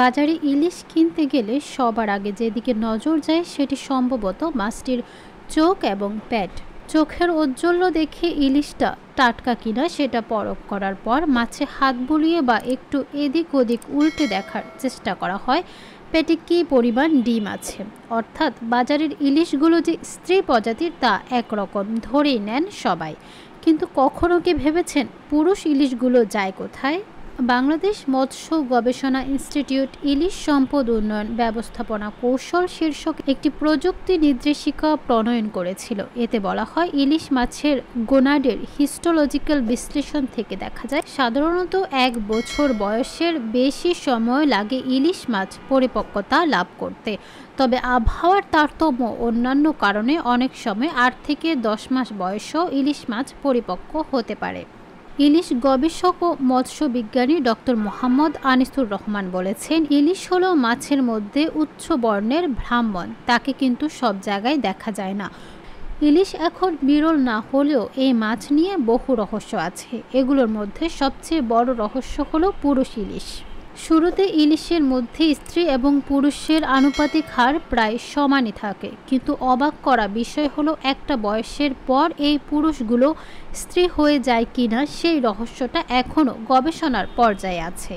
বাজারে ইলিশ কিনতে গেলে সবার আগে যেদিকে নজর যায় সেটি সম্ভবত মাছটির চোখ এবং প্যাট চোখের ঔজ্জ্বল্য দেখে ইলিশটা টাটকা কিনা সেটা পরখ করার পর মাছে হাত বুলিয়ে বা একটু এদিক ওদিক উল্টে দেখার চেষ্টা করা হয় পেটে কী পরিমাণ ডিম আছে অর্থাৎ বাজারের ইলিশগুলো যে স্ত্রী প্রজাতির তা একরকম ধরেই নেন সবাই কিন্তু কখনও কি ভেবেছেন পুরুষ ইলিশগুলো যায় কোথায় বাংলাদেশ মৎস্য গবেষণা ইনস্টিটিউট ইলিশ সম্পদ উন্নয়ন ব্যবস্থাপনা কৌশল শীর্ষক একটি প্রযুক্তি নির্দেশিকা প্রণয়ন করেছিল এতে বলা হয় ইলিশ মাছের গোনাডের হিস্টোলজিক্যাল বিশ্লেষণ থেকে দেখা যায় সাধারণত এক বছর বয়সের বেশি সময় লাগে ইলিশ মাছ পরিপক্কতা লাভ করতে তবে আবহাওয়ার তারতম্য অন্যান্য কারণে অনেক সময় আট থেকে দশ মাস বয়সেও ইলিশ মাছ পরিপক্ক হতে পারে ইলিশ গবেষক ও মৎস্য বিজ্ঞানী ডক্টর মোহাম্মদ আনিসুর রহমান বলেছেন ইলিশ হলো মাছের মধ্যে উচ্চ বর্ণের ভ্রাম্যণ তাকে কিন্তু সব জায়গায় দেখা যায় না ইলিশ এখন বিরল না হলেও এই মাছ নিয়ে বহু রহস্য আছে এগুলোর মধ্যে সবচেয়ে বড় রহস্য হলো পুরুষ ইলিশ শুরুতে ইলিশের মধ্যে স্ত্রী এবং পুরুষের আনুপাতিক হার প্রায় সমানই থাকে কিন্তু অবাক করা বিষয় হলো একটা বয়সের পর এই পুরুষগুলো স্ত্রী হয়ে যায় কিনা সেই রহস্যটা এখনও গবেষণার পর্যায়ে আছে